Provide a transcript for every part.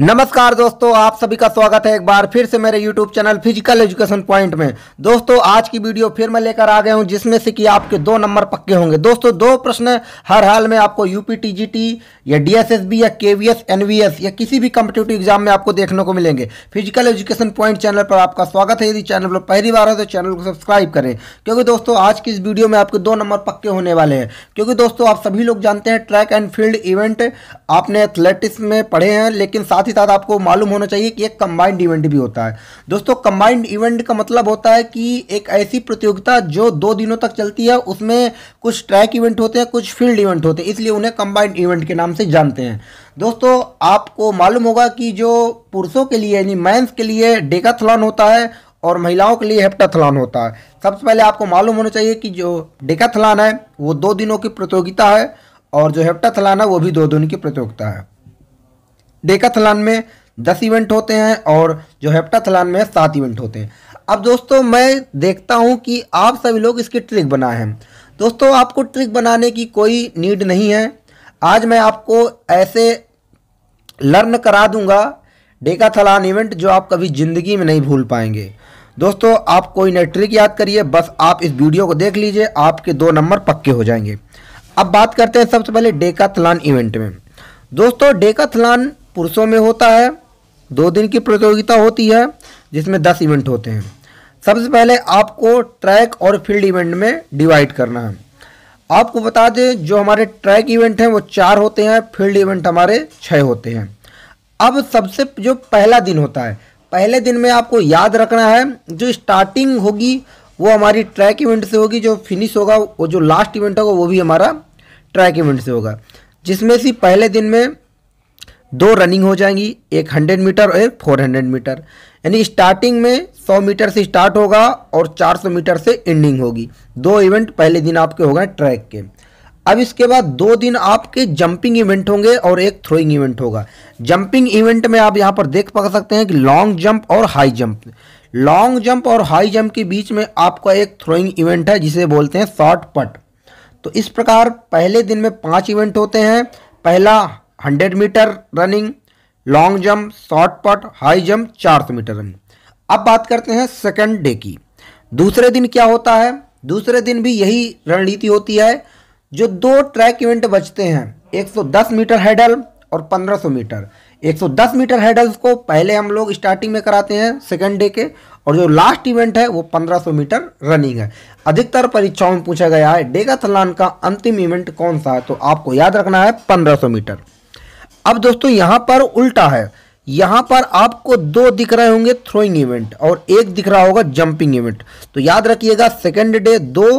नमस्कार दोस्तों आप सभी का स्वागत है एक बार फिर से मेरे YouTube channel physical education point में दोस्तों आज की वीडियो फिर मैं लेकर आ गया हूं जिसमें से कि आपके दो नंबर पक्के होंगे दोस्तों दो प्रश्न हर हाल में आपको यूपी टी या डीएसएसबी या केवीएस एनवीएस या किसी भी कम्पिटेटिव एग्जाम में आपको देखने को मिलेंगे फिजिकल एजुकेशन पॉइंट चैनल पर आपका स्वागत है यदि चैनल पर पहली बार है तो चैनल को सब्सक्राइब करें क्योंकि दोस्तों आज की इस वीडियो में आपके दो नंबर पक्के होने वाले हैं क्योंकि दोस्तों आप सभी लोग जानते हैं ट्रैक एंड फील्ड इवेंट आपने एथलेटिक्स में पढ़े हैं लेकिन साथ ही साथ आपको मालूम होना चाहिए कि एक कंबाइंड इवेंट भी होता है दोस्तों कंबाइंड इवेंट का मतलब होता है कि एक ऐसी प्रतियोगिता जो दो दिनों तक चलती है उसमें कुछ ट्रैक इवेंट होते हैं कुछ फील्ड इवेंट होते हैं इसलिए उन्हें कंबाइंड इवेंट के नाम से जानते हैं दोस्तों आपको मालूम होगा कि जो पुरुषों के लिए यानी मैंस के लिए डेकाथलॉन होता है और महिलाओं के लिए हेप्टाथलॉन होता है सबसे पहले आपको मालूम होना चाहिए कि जो डेकाथलॉन है वो दो दिनों की प्रतियोगिता है और जो हेप्टाथलॉन है वो भी दो दिन की प्रतियोगिता है डेकाथलान में दस इवेंट होते हैं और जो हेप्टाथलान में सात इवेंट होते हैं अब दोस्तों मैं देखता हूं कि आप सभी लोग इसकी ट्रिक बनाए हैं दोस्तों आपको ट्रिक बनाने की कोई नीड नहीं है आज मैं आपको ऐसे लर्न करा दूंगा डेकाथलान इवेंट जो आप कभी ज़िंदगी में नहीं भूल पाएंगे दोस्तों आप कोई नई ट्रिक याद करिए बस आप इस वीडियो को देख लीजिए आपके दो नंबर पक्के हो जाएंगे अब बात करते हैं सबसे पहले डेकाथलान इवेंट में दोस्तों डेकाथलान पुरुषों में होता है दो दिन की प्रतियोगिता होती है जिसमें दस इवेंट होते हैं सबसे पहले आपको ट्रैक और फील्ड इवेंट में डिवाइड करना है आपको बता दें जो हमारे ट्रैक इवेंट हैं वो चार होते हैं फील्ड इवेंट हमारे छः होते हैं अब सबसे जो पहला दिन होता है पहले दिन में आपको याद रखना है जो स्टार्टिंग होगी वो हमारी ट्रैक इवेंट से होगी जो फिनिश होगा वो जो लास्ट इवेंट होगा वो भी हमारा ट्रैक इवेंट से होगा जिसमें से पहले दिन में दो रनिंग हो जाएंगी एक हंड्रेड मीटर और एक फोर हंड्रेड मीटर यानी स्टार्टिंग में सौ मीटर से स्टार्ट होगा और चार सौ मीटर से एंडिंग होगी दो इवेंट पहले दिन आपके हो गए ट्रैक के अब इसके बाद दो दिन आपके जंपिंग इवेंट होंगे और एक थ्रोइंग इवेंट होगा जंपिंग इवेंट में आप यहाँ पर देख पा सकते हैं कि लॉन्ग जंप और हाई जंप लॉन्ग जंप और हाई जंप के बीच में आपका एक थ्रोइंग इवेंट है जिसे बोलते हैं शॉर्ट पट तो इस प्रकार पहले दिन में पांच इवेंट होते हैं पहला hundred metre running long jump shot put high jump चार सौ मीटर रनिंग अब बात करते हैं सेकेंड डे की दूसरे दिन क्या होता है दूसरे दिन भी यही रणनीति होती है जो दो ट्रैक इवेंट बचते हैं 110 मीटर हैडल और 1500 मीटर 110 मीटर हैडल्स को पहले हम लोग स्टार्टिंग में कराते हैं सेकेंड डे के और जो लास्ट इवेंट है वो 1500 मीटर रनिंग है अधिकतर परीक्षाओं में पूछा गया है थलान का अंतिम इवेंट कौन सा है तो आपको याद रखना है सौ मीटर अब दोस्तों यहाँ पर उल्टा है यहाँ पर आपको दो दिख रहे होंगे थ्रोइंग इवेंट और एक दिख रहा होगा जंपिंग इवेंट तो याद रखिएगा सेकेंड डे दो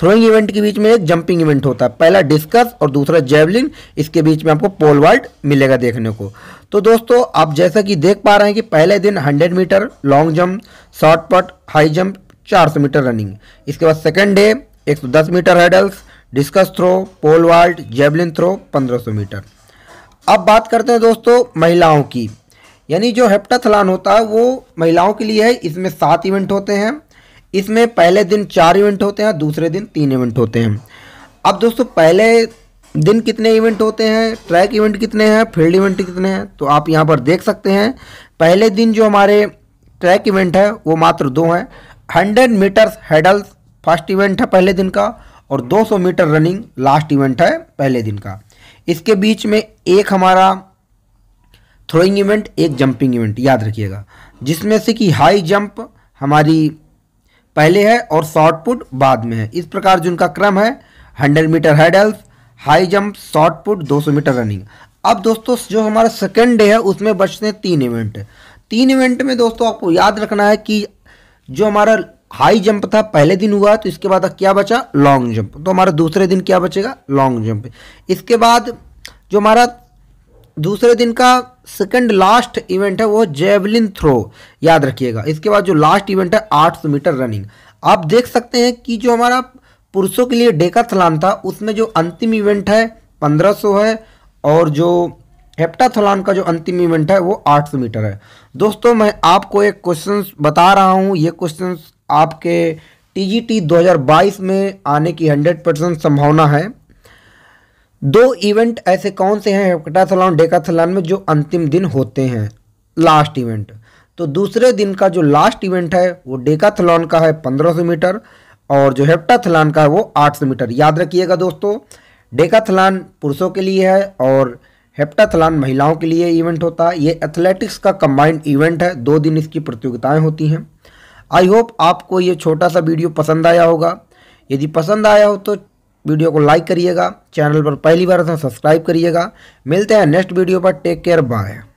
थ्रोइंग इवेंट के बीच में एक जंपिंग इवेंट होता है पहला डिस्कस और दूसरा जेवलिन इसके बीच में आपको पोल वाल्ट मिलेगा देखने को तो दोस्तों आप जैसा कि देख पा रहे हैं कि पहले दिन 100 metre long jump shot put high jump 400 metre running इसके बाद second day 110 metre hurdles discus throw pole vault javelin throw पंद्रह मीटर अब बात करते हैं दोस्तों महिलाओं की यानी जो हेप्टाथलान होता है वो महिलाओं के लिए है इसमें सात इवेंट होते हैं इसमें पहले दिन चार इवेंट होते हैं दूसरे दिन तीन इवेंट होते हैं अब दोस्तों पहले दिन कितने इवेंट होते हैं ट्रैक इवेंट कितने हैं फील्ड इवेंट कितने हैं तो आप यहाँ पर देख सकते हैं पहले दिन जो हमारे ट्रैक इवेंट है वो मात्र दो हैं hundred metres hurdles first event है पहले दिन का और 200 मीटर रनिंग लास्ट इवेंट है पहले दिन का इसके बीच में एक हमारा थ्रोइंग इवेंट एक जंपिंग इवेंट याद रखिएगा जिसमें से कि हाई जंप हमारी पहले है और शॉर्ट पुट बाद में है इस प्रकार जो उनका क्रम है hundred metre hurdles high jump shot put 200 metre running अब दोस्तों जो हमारा सेकेंड डे है उसमें बचते हैं तीन इवेंट तीन इवेंट में दोस्तों आपको याद रखना है कि जो हमारा हाई जंप था पहले दिन हुआ तो इसके बाद क्या बचा लॉन्ग जंप तो हमारा दूसरे दिन क्या बचेगा लॉन्ग जंप इसके बाद जो हमारा दूसरे दिन का सेकंड लास्ट इवेंट है वो जेवलिन थ्रो याद रखिएगा इसके बाद जो लास्ट इवेंट है आठ सौ मीटर रनिंग आप देख सकते हैं कि जो हमारा पुरुषों के लिए डेकाथलान था उसमें जो अंतिम इवेंट है पंद्रह सौ है और जो हेप्टाथलॉन का जो अंतिम इवेंट है वो 800 मीटर है दोस्तों मैं आपको एक क्वेश्चन बता रहा हूँ ये क्वेश्चन आपके टीजीटी 2022 में आने की 100 परसेंट संभावना है दो इवेंट ऐसे कौन से हैं हेप्टाथलॉन डेकाथलॉन में जो अंतिम दिन होते हैं लास्ट इवेंट तो दूसरे दिन का जो लास्ट इवेंट है वो डेकाथलॉन का है सौ मीटर और जो हेप्टाथलॉन का है वो सौ मीटर याद रखिएगा दोस्तों डेकाथलॉन पुरुषों के लिए है और हेप्टाथलान महिलाओं के लिए इवेंट होता है ये एथलेटिक्स का कंबाइंड इवेंट है दो दिन इसकी प्रतियोगिताएं होती हैं आई होप आपको ये छोटा सा वीडियो पसंद आया होगा यदि पसंद आया हो तो वीडियो को लाइक करिएगा चैनल पर पहली बार सब्सक्राइब करिएगा मिलते हैं नेक्स्ट वीडियो पर टेक केयर बाय